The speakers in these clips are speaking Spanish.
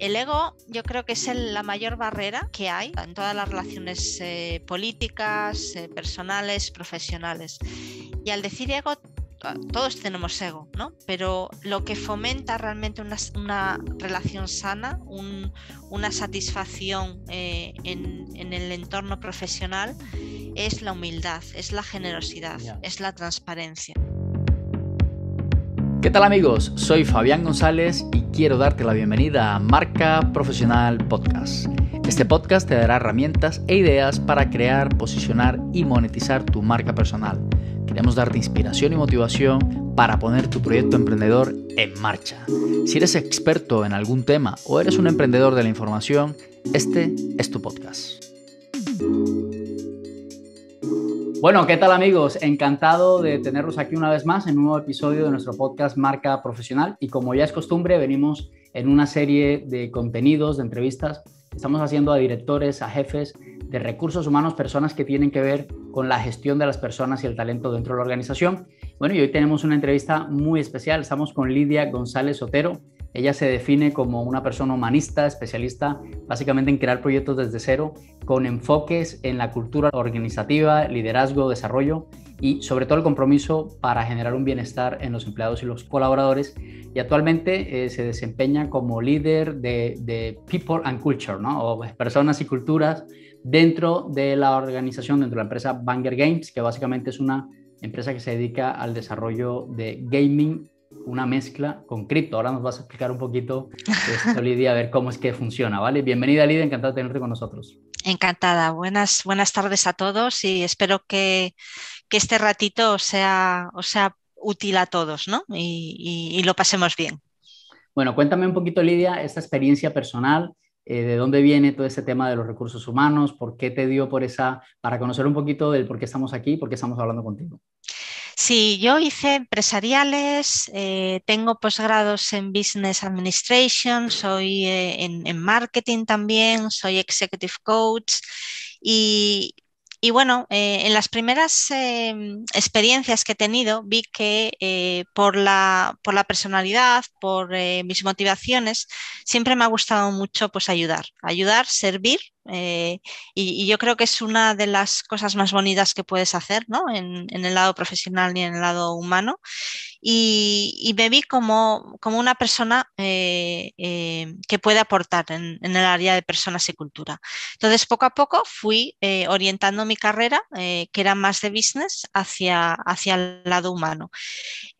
El ego yo creo que es la mayor barrera que hay en todas las relaciones eh, políticas, eh, personales, profesionales. Y al decir ego ah, todos tenemos ego, ¿no? Pero lo que fomenta realmente una, relación sana, una satisfacción eh, en, el entorno profesional, es la humildad, es la generosidad, es la transparencia. ¿Qué tal amigos? Soy Fabián González y quiero darte la bienvenida a Marca Profesional Podcast. Este podcast te dará herramientas e ideas para crear, posicionar y monetizar tu marca personal. Queremos darte inspiración y motivación para poner tu proyecto emprendedor en marcha. Si eres experto en algún tema o eres un emprendedor de la información, este es tu podcast. Bueno, ¿qué tal amigos? Encantado de tenerlos aquí una vez más en un nuevo episodio de nuestro podcast Marca Profesional. Y como ya es costumbre, venimos en una serie de contenidos, de entrevistas estamos haciendo a directores, a jefes de recursos humanos, personas que tienen que ver con la gestión de las personas y el talento dentro de la organización. Bueno, y hoy tenemos una entrevista muy especial. Estamos con Lidia González Otero. Ella se define como una persona humanista, especialista básicamente en crear proyectos desde cero, con enfoques en la cultura organizativa, liderazgo, desarrollo y sobre todo el compromiso para generar un bienestar en los empleados y los colaboradores. Y actualmente eh, se desempeña como líder de, People and Culture, o personas y culturas dentro de la organización, dentro de la empresa Banger Games, que básicamente es una empresa que se dedica al desarrollo de gaming una mezcla con cripto. Ahora nos vas a explicar un poquito esto, Lidia, a ver cómo es que funciona, ¿vale? Bienvenida, Lidia, encantada de tenerte con nosotros. Encantada. Buenas, buenas tardes a todos y espero que, este ratito sea, sea útil a todos, ¿no? Y, lo pasemos bien. Bueno, cuéntame un poquito, Lidia, esta experiencia personal, eh, de dónde viene todo ese tema de los recursos humanos, por qué te dio por esa, para conocer un poquito del por qué estamos aquí, por qué estamos hablando contigo. Sí, yo hice empresariales, eh, tengo posgrados en Business Administration, soy eh, en, en, marketing también, soy executive coach y y bueno, eh, en las primeras em, experiencias que he tenido vi que eh, por, la, por, la, personalidad, por eh, mis motivaciones, siempre me ha gustado mucho pues ayudar, ayudar, servir. Y, yo creo que es una de las cosas más bonitas que puedes hacer ¿no? en, en el lado profesional y en el lado humano y, me vi como, una persona eh, eh, que puede aportar en, el área de personas y cultura. Entonces, poco a poco fui eh, orientando mi carrera, que era más de business, hacia, hacia el lado humano.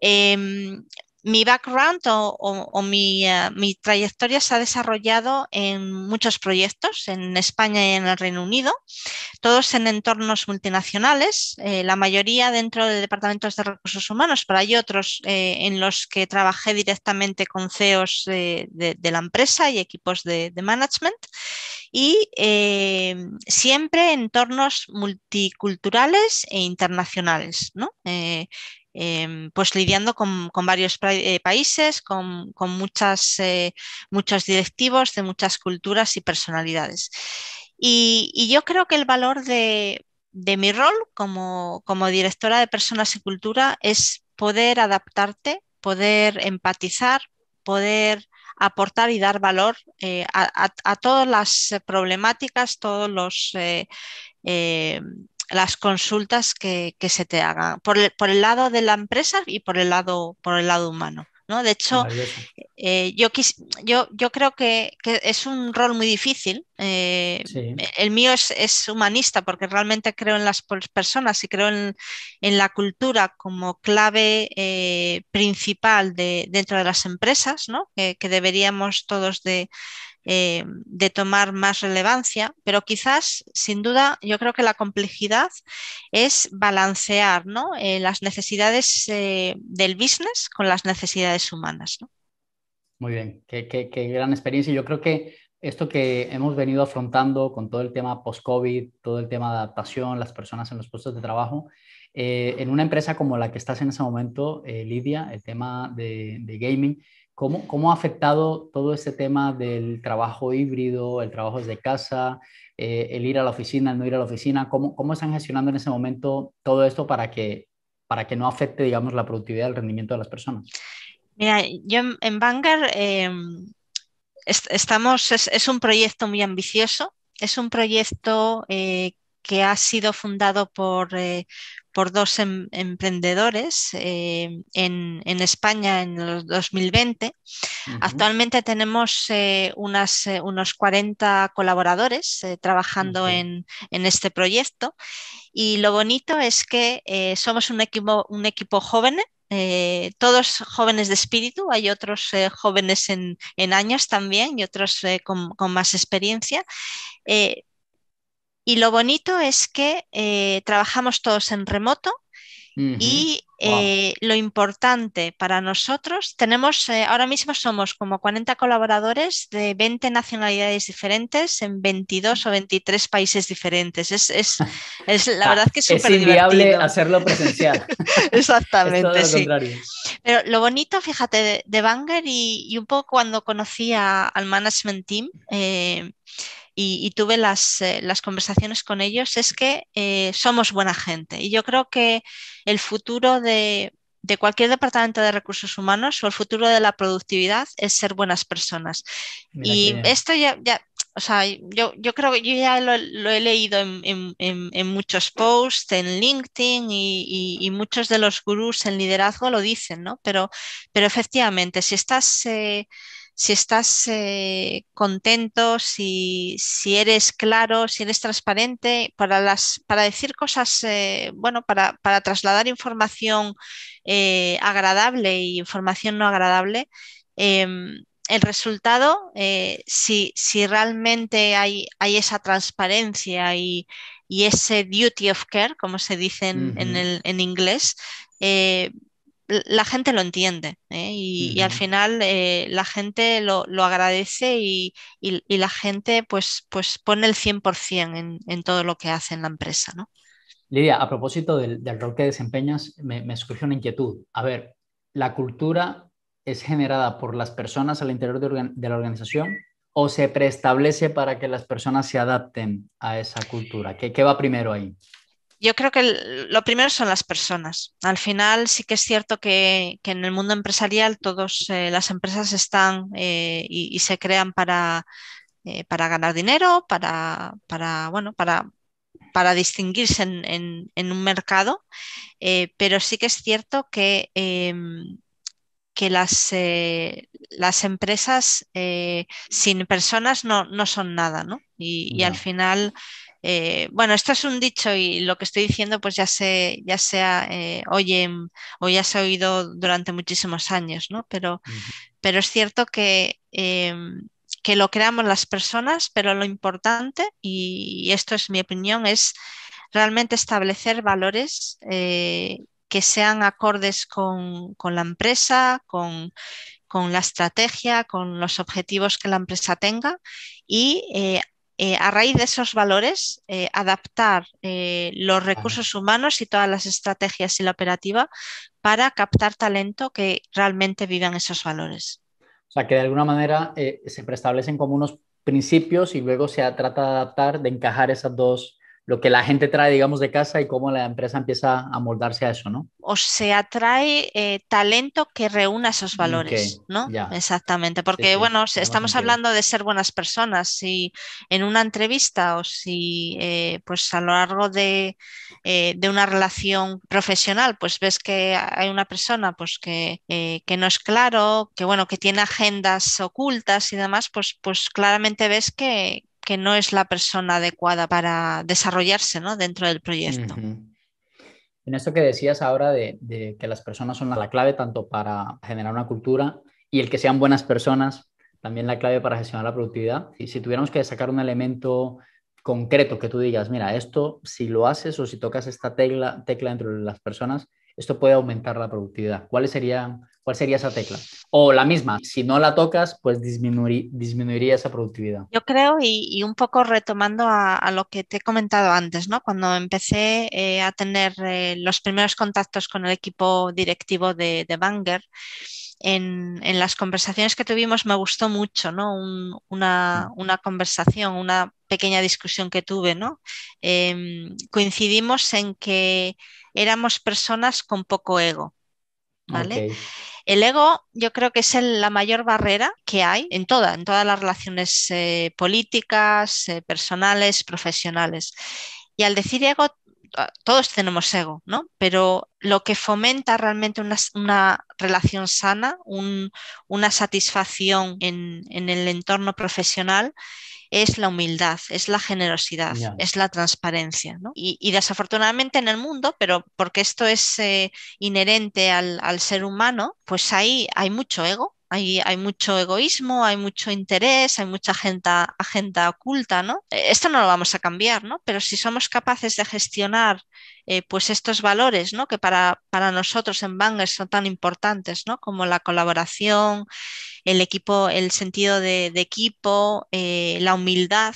Em, mi background o, eh, mi, trayectoria se ha desarrollado en muchos proyectos en España y en el Reino Unido, todos en entornos multinacionales, eh, la mayoría dentro de departamentos de recursos humanos, pero hay otros eh, en los que trabajé directamente con CEOs de, la empresa y equipos de, management y siempre entornos multiculturales e internacionales. ¿no? Em, pues lidiando con, varios eh, países, con, muchas, eh, muchos directivos de muchas culturas y personalidades. Y, yo creo que el valor de, mi rol como, directora de personas y cultura es poder adaptarte, poder empatizar, poder aportar y dar valor eh, a, todas las problemáticas, todos los em, las consultas que, se te hagan, por el, por el, lado de la empresa y por el lado, por el lado humano. ¿no? De hecho, eh, yo, yo, creo que, es un rol muy difícil. Eh, el mío es, humanista porque realmente creo en las personas y creo en, la cultura como clave eh, principal de, dentro de las empresas, ¿no? que deberíamos todos de, eh, de tomar más relevancia, pero quizás, sin duda, yo creo que la complejidad es balancear eh, las necesidades eh, del business con las necesidades humanas. Muy bien, qué, gran experiencia. Yo creo que esto que hemos venido afrontando con todo el tema post-COVID, todo el tema de adaptación, las personas en los puestos de trabajo, en una empresa como la que estás en ese momento, Lidia, el tema de, de, gaming, ¿Cómo, ha afectado todo este tema del trabajo híbrido, el trabajo desde casa, eh, el ir a la oficina, el no ir a la oficina? ¿Cómo, están gestionando en ese momento todo esto para que, para que no afecte, digamos, la productividad, el rendimiento de las personas? Mira, yo en, em, estamos, es, un proyecto muy ambicioso, es un proyecto eh, que ha sido fundado por eh, por dos em, emprendedores em, en, España en el 2020. Actualmente tenemos eh, unas, eh, unos 40 colaboradores eh, trabajando en, este proyecto y lo bonito es que somos un equipo, un equipo joven. todos jóvenes de espíritu, hay otros jóvenes en, años también y otros con, con, más experiencia, y lo bonito es que eh, trabajamos todos en remoto y eh, lo importante para nosotros, tenemos, eh, ahora mismo somos como 40 colaboradores de 20 nacionalidades diferentes en 22 mm. o 23 países diferentes. Es, es, la ah, verdad que es súper Es inviable hacerlo presencial. Exactamente, sí. Pero lo bonito, fíjate, de, Banger y, un poco cuando conocí al management team, y, tuve las, eh, las, conversaciones con ellos es que eh, somos buena gente. Y yo creo que el futuro de, de cualquier departamento de recursos humanos o el futuro de la productividad es ser buenas personas. y esto ya, o sea, yo, yo creo que yo ya lo, he leído en, en, muchos posts, en LinkedIn y, y, muchos de los gurús en liderazgo lo dicen, ¿no? Pero, pero efectivamente, si estás... Eh, si estás eh, contento, si, eres claro, si eres transparente, para, las, para decir cosas, eh, bueno, para, trasladar información eh, agradable y información no agradable. Em, el resultado, si, si, realmente hay, hay esa transparencia y, ese duty of care, como se dice en, en inglés, la gente lo entiende ¿eh? y, al final eh, la gente lo, lo agradece y, y, la gente pues, pues pone el 100% en, en todo lo que hace en la empresa. ¿no? Lidia, a propósito del, del rol que desempeñas, me, surgió una inquietud. A ver, ¿la cultura es generada por las personas al interior de, de la organización o se preestablece para que las personas se adapten a esa cultura? ¿Qué, qué va primero ahí? yo creo que lo primero son las personas. Al final sí que es cierto que, en el mundo empresarial todas eh, las empresas están eh, y, se crean para, eh, para ganar dinero, para, para, bueno, para, para distinguirse en, un mercado, pero sí que es cierto que, em, que las, las empresas sin personas no, son nada, y al final... Eh, bueno, esto es un dicho y lo que estoy diciendo pues ya se, ya eh, oye mm, o ya se ha oído durante muchísimos años, ¿no? Pero, pero es cierto que, eh, que lo creamos las personas, pero lo importante, y esto es mi opinión, es realmente establecer valores que sean acordes con, la empresa, con, la estrategia, con los objetivos que la empresa tenga y eh, a raíz de esos valores, eh, adaptar eh, los recursos humanos y todas las estrategias y la operativa para captar talento que realmente vivan esos valores. O sea, que de alguna manera se preestablecen como unos principios y luego se trata de adaptar, de encajar esas dos lo que la gente trae, digamos, de casa y cómo la empresa empieza a moldarse a eso, ¿no? O sea, atrae eh, talento que reúna esos valores, ¿no? Exactamente, porque bueno, estamos hablando de ser buenas personas. Si en una entrevista o si eh, pues a lo largo eh, de, una relación profesional, pues ves que hay una persona pues que, que, no es claro, que bueno, que tiene agendas ocultas y demás, pues, pues claramente ves que, que no es la persona adecuada para desarrollarse dentro del proyecto. En esto que decías ahora de, que las personas son la clave tanto para generar una cultura y el que sean buenas personas, también la clave para gestionar la productividad. Y si tuviéramos que sacar un elemento concreto que tú digas, mira, esto si lo haces o si tocas esta tecla, tecla dentro de las personas, esto puede aumentar la productividad. ¿Cuáles serían ¿Cuál sería esa tecla? O la misma, si no la tocas, pues disminuiría esa productividad. Yo creo, y, un poco retomando a, lo que te he comentado antes, ¿no? cuando empecé eh, a tener eh, los primeros contactos con el equipo directivo de, Banger, en, las conversaciones que tuvimos me gustó mucho, ¿no? una, conversación, una pequeña discusión que tuve, ¿no? Em, coincidimos en que éramos personas con poco ego, ¿vale? El ego yo creo que es la mayor barrera que hay en toda, en todas las relaciones eh, políticas, eh, personales, profesionales. Y al decir ego todos tenemos ego, ¿no? Pero lo que fomenta realmente una, relación sana, una satisfacción en, el entorno profesional es la humildad, es la generosidad, es la transparencia. Y, desafortunadamente en el mundo, pero porque esto es eh, inherente al ser humano, pues ahí hay mucho ego, hay, mucho egoísmo, hay mucho interés, hay mucha agenda, agenda, oculta, ¿no? Eh, esto no lo vamos a cambiar, ¿no? Pero si somos capaces de gestionar eh, pues estos valores, Que para, nosotros en Bangers son tan importantes, Como la colaboración, el equipo, el sentido de, equipo, eh, la humildad,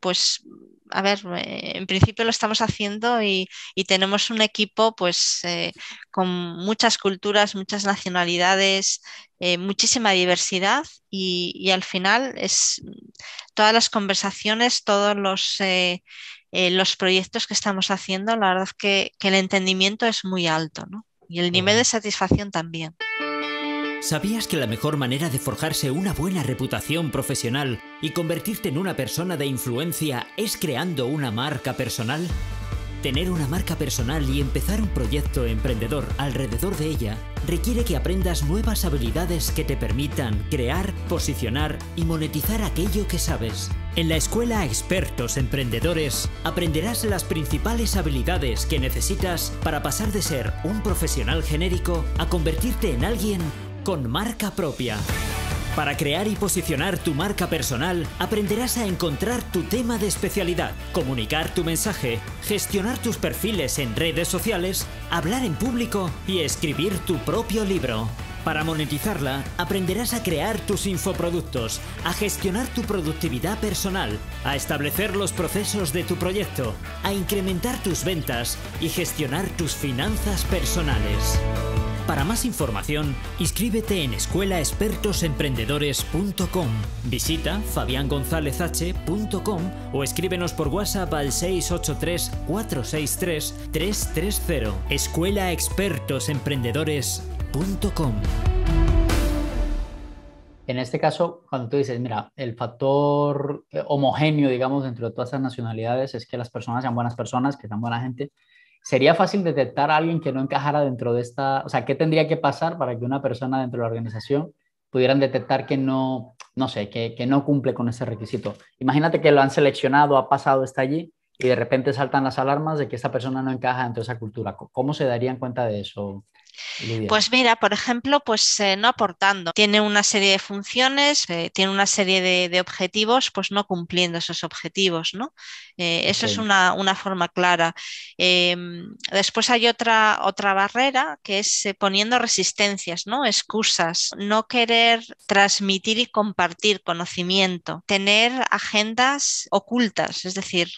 pues a ver, eh, en principio lo estamos haciendo y, tenemos un equipo pues eh, con muchas culturas, muchas nacionalidades, eh, muchísima diversidad y, al final es todas las conversaciones, todos los, los proyectos que estamos haciendo, la verdad que, que el entendimiento es muy alto ¿no? y el nivel de satisfacción también. ¿Sabías que la mejor manera de forjarse una buena reputación profesional y convertirte en una persona de influencia es creando una marca personal? Tener una marca personal y empezar un proyecto emprendedor alrededor de ella requiere que aprendas nuevas habilidades que te permitan crear, posicionar y monetizar aquello que sabes. En la escuela Expertos Emprendedores aprenderás las principales habilidades que necesitas para pasar de ser un profesional genérico a convertirte en alguien con marca propia. Para crear y posicionar tu marca personal, aprenderás a encontrar tu tema de especialidad, comunicar tu mensaje, gestionar tus perfiles en redes sociales, hablar en público y escribir tu propio libro. Para monetizarla, aprenderás a crear tus infoproductos, a gestionar tu productividad personal, a establecer los procesos de tu proyecto, a incrementar tus ventas y gestionar tus finanzas personales. Para más información, inscríbete en escuelaexpertosemprendedores.com, visita fabiangonzalezh.com o escríbenos por WhatsApp al 683 463 330. Escuelaexpertosemprendedores.com. En este caso, cuando tú dices, mira, el factor eh, homogéneo, digamos, entre todas las nacionalidades es que las personas sean buenas personas, que sean buena gente, ¿Sería fácil detectar a alguien que no encajara dentro de esta, o sea, qué tendría que pasar para que una persona dentro de la organización pudieran detectar que no, no sé, que, no cumple con ese requisito? Imagínate que lo han seleccionado, ha pasado, está allí y de repente saltan las alarmas de que esta persona no encaja dentro de esa cultura. ¿Cómo se darían cuenta de eso, pues mira, por ejemplo, pues eh, no aportando. Tiene una serie de funciones, eh, tiene una serie de, objetivos, pues no cumpliendo esos objetivos, ¿no? Eh, eso es una, forma clara. Em, después hay otra, otra barrera que es poniendo resistencias, ¿no? Excusas, no querer transmitir y compartir conocimiento, tener agendas ocultas, es decir,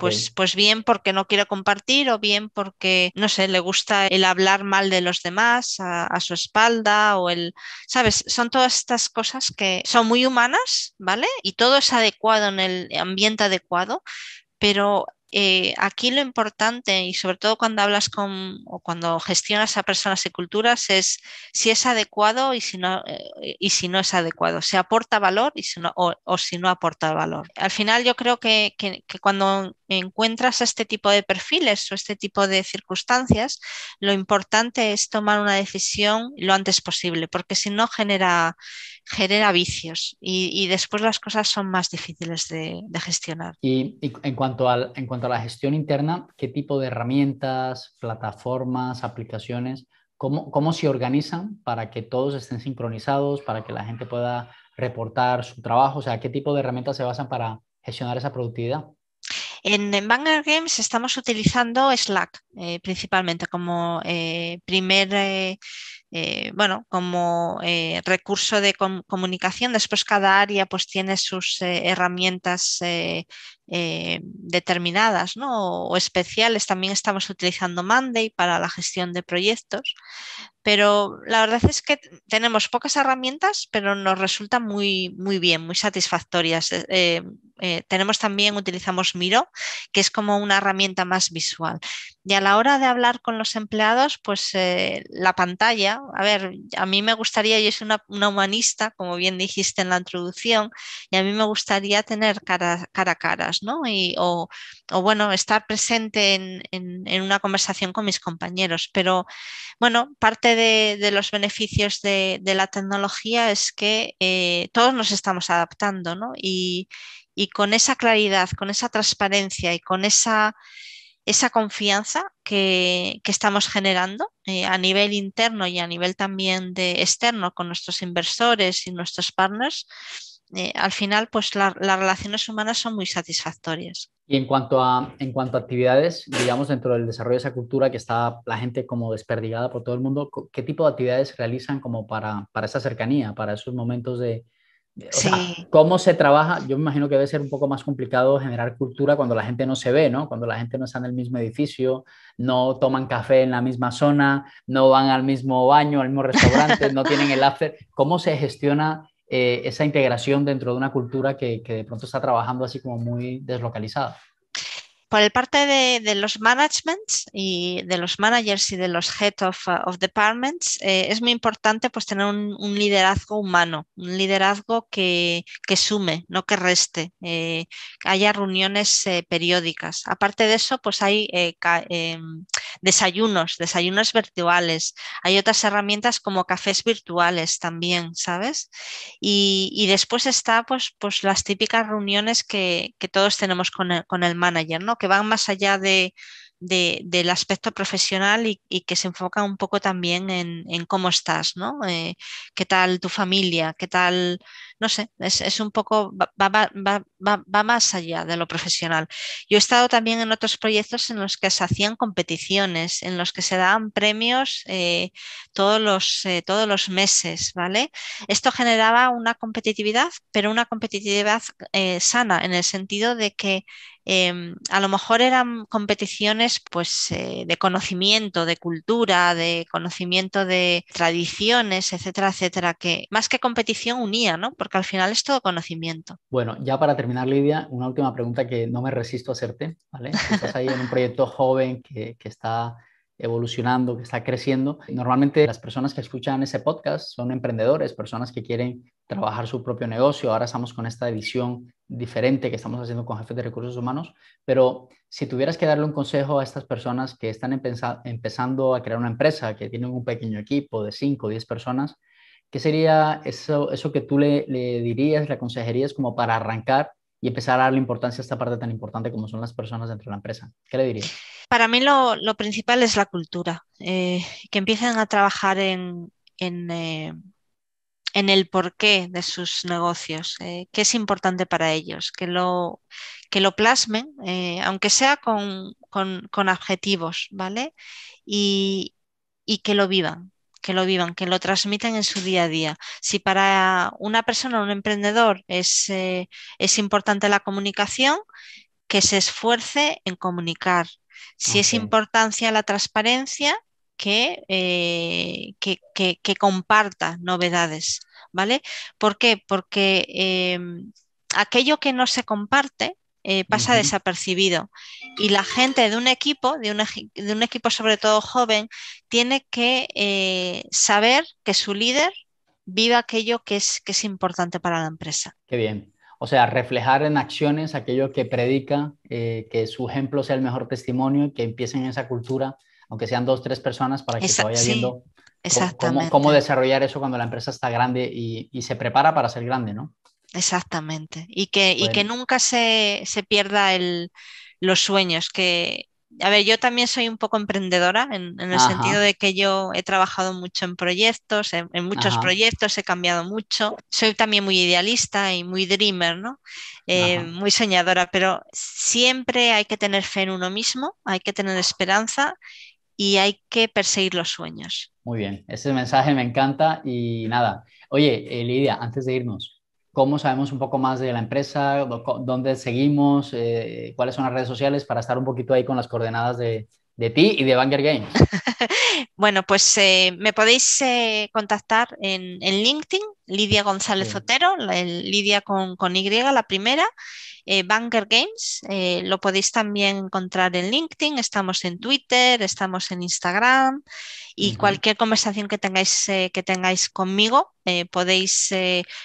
pues, pues bien porque no quiero compartir o bien porque, no sé, le gusta el hablar mal del los demás a, su espalda o el, ¿sabes? Son todas estas cosas que son muy humanas, ¿vale? Y todo es adecuado en el ambiente adecuado, pero eh, aquí lo importante y sobre todo cuando hablas con o cuando gestionas a personas y culturas es si es adecuado y si no, eh, y si no es adecuado, si aporta valor y si no, o, si no aporta valor. Al final yo creo que, que cuando encuentras este tipo de perfiles o este tipo de circunstancias, lo importante es tomar una decisión lo antes posible, porque si no genera, genera vicios y, después las cosas son más difíciles de, gestionar. Y, en, cuanto al, en cuanto a la gestión interna, ¿qué tipo de herramientas, plataformas, aplicaciones, cómo, cómo se organizan para que todos estén sincronizados, para que la gente pueda reportar su trabajo? O sea, ¿qué tipo de herramientas se basan para gestionar esa productividad? En, Banger Games estamos utilizando Slack eh, principalmente como eh, primer, eh, bueno, como recurso de comunicación. Después cada área pues tiene sus herramientas determinadas o especiales. También estamos utilizando Monday para la gestión de proyectos, pero la verdad es que tenemos pocas herramientas, pero nos resultan muy, muy bien, muy satisfactorias. Eh, eh, eh, tenemos también, utilizamos Miro, que es como una herramienta más visual. Y a la hora de hablar con los empleados, pues la pantalla, a ver, a mí me gustaría, yo soy una, humanista, como bien dijiste en la introducción, y a mí me gustaría tener cara, cara a caras, ¿no? Y, o, bueno, estar presente en, en una conversación con mis compañeros. Pero bueno, parte de, los beneficios de, la tecnología es que eh, todos nos estamos adaptando, Y, con esa claridad, con esa transparencia y con esa, confianza que, estamos generando eh, a nivel interno y a nivel también de externo con nuestros inversores y nuestros partners, eh, al final, pues las relaciones humanas son muy satisfactorias. Y en cuanto, a, en cuanto a actividades, digamos, dentro del desarrollo de esa cultura que está la gente como desperdigada por todo el mundo, ¿qué tipo de actividades realizan como para, esa cercanía, para esos momentos de... ¿Cómo se trabaja? Yo me imagino que debe ser un poco más complicado generar cultura cuando la gente no se ve, ¿no? Cuando la gente no está en el mismo edificio, no toman café en la misma zona, no van al mismo baño, al mismo restaurante, no tienen el after. ¿Cómo se gestiona eh, esa integración dentro de una cultura que de pronto está trabajando así como muy deslocalizada? por el parte de, los managements y de los managers y de los head of, uh, departments, eh, es muy importante pues tener un, liderazgo humano, un liderazgo que, sume, no que reste, eh, haya reuniones eh, periódicas. Aparte de eso, pues hay eh, em, desayunos, desayunos virtuales, hay otras herramientas como cafés virtuales también, ¿sabes? Y, después están pues, pues las típicas reuniones que, todos tenemos con el manager, ¿no? que van más allá de, del aspecto profesional y, que se enfocan un poco también en, cómo estás, ¿no? Eh, ¿Qué tal tu familia? ¿Qué tal...? No sé, es, un poco, va, más allá de lo profesional. Yo he estado también en otros proyectos en los que se hacían competiciones, en los que se daban premios eh, todos, los, eh, todos los meses, ¿vale? Esto generaba una competitividad, pero una competitividad sana, en el sentido de que Em, a lo mejor eran competiciones pues, eh, de conocimiento, de cultura, de conocimiento de tradiciones, etcétera, etcétera, que más que competición unía, ¿no? Porque al final es todo conocimiento. Bueno, ya para terminar, Lidia, una última pregunta que no me resisto a hacerte, ¿vale? Estás ahí en un proyecto joven que, que está evolucionando, que está creciendo. Normalmente las personas que escuchan ese podcast son emprendedores, personas que quieren trabajar su propio negocio. Ahora estamos con esta visión diferente que estamos haciendo con jefes de recursos humanos, pero si tuvieras que darle un consejo a estas personas que están empezando a crear una empresa, que tienen un pequeño equipo de 5 o 10 personas, ¿qué sería eso, eso que tú le, le dirías, le aconsejarías como para arrancar y empezar a darle importancia a esta parte tan importante como son las personas dentro de la empresa. ¿Qué le dirías? Para mí lo, principal es la cultura, eh, que empiecen a trabajar eh, en, el porqué de sus negocios, eh, qué es importante para ellos, que lo, que lo plasmen, aunque sea con, con, objetivos, ¿vale? Y, y que lo vivan, que lo vivan, que lo transmitan en su día a día. Si para una persona, un emprendedor, es, eh, importante la comunicación, que se esfuerce en comunicar. Si es importancia la transparencia, eh, que, que, comparta novedades, ¿vale? ¿Por qué? Porque em, aquello que no se comparte eh, pasa desapercibido. Y la gente de un equipo, de un, de un equipo sobre todo joven, tiene que eh, saber que su líder viva aquello que es, que es importante para la empresa. Qué bien. O sea, reflejar en acciones aquello que predica, eh, que su ejemplo sea el mejor testimonio y que empiecen esa cultura, aunque sean dos, tres personas, para que se vaya viendo cómo, desarrollar eso cuando la empresa está grande y se prepara para ser grande, ¿no? Exactamente. Y que, nunca se, pierda los sueños. Que, a ver, yo también soy un poco emprendedora en, el sentido de que yo he trabajado mucho en proyectos, en, muchos proyectos, he cambiado mucho. Soy también muy idealista y muy dreamer, ¿no? Eh, muy soñadora, pero siempre hay que tener fe en uno mismo, hay que tener esperanza y hay que perseguir los sueños. Muy bien, ese mensaje me encanta y nada. Oye, eh, Lidia, antes de irnos, cómo sabemos un poco más de la empresa, dónde seguimos, eh, cuáles son las redes sociales para estar un poquito ahí con las coordenadas de, ti y de Banger Games. bueno, pues eh, me podéis eh, contactar en, LinkedIn, Lidia González Otero, Lidia con, con, Y, la primera, eh, Banger Games, eh, lo podéis también encontrar en LinkedIn, estamos en Twitter, estamos en Instagram y cualquier conversación que tengáis, eh, que tengáis conmigo podéis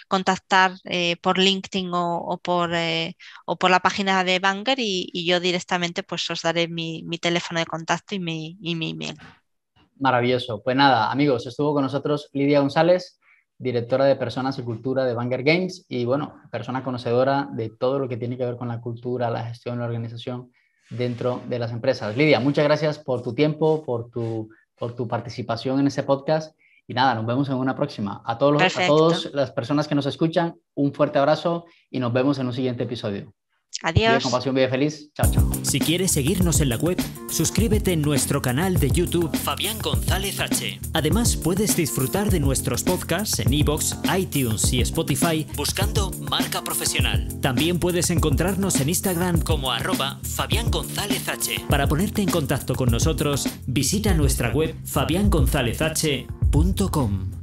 contactar por LinkedIn o, por, o por la página de Banger y, yo directamente pues os daré mi, teléfono de contacto y mi, y mi email. Maravilloso. Pues nada, amigos, estuvo con nosotros Lidia González, directora de Personas y Cultura de Banger Games y bueno, persona conocedora de todo lo que tiene que ver con la cultura, la gestión, la organización dentro de las empresas. Lidia, muchas gracias por tu tiempo, por tu, por tu participación en este podcast y nada, nos vemos en una próxima. A todos, a todas las personas que nos escuchan, un fuerte abrazo y nos vemos en un siguiente episodio. Adiós. Vive con pasión, vive feliz. Chao, chao. Si quieres seguirnos en la web, Suscríbete en nuestro canal de YouTube Fabián González H. Además, puedes disfrutar de nuestros podcasts en iVoox, iTunes y Spotify buscando Marca Profesional. También puedes encontrarnos en Instagram como arroba Fabián González H. Para ponerte en contacto con nosotros, visita nuestra web fabiangonzalezh.com.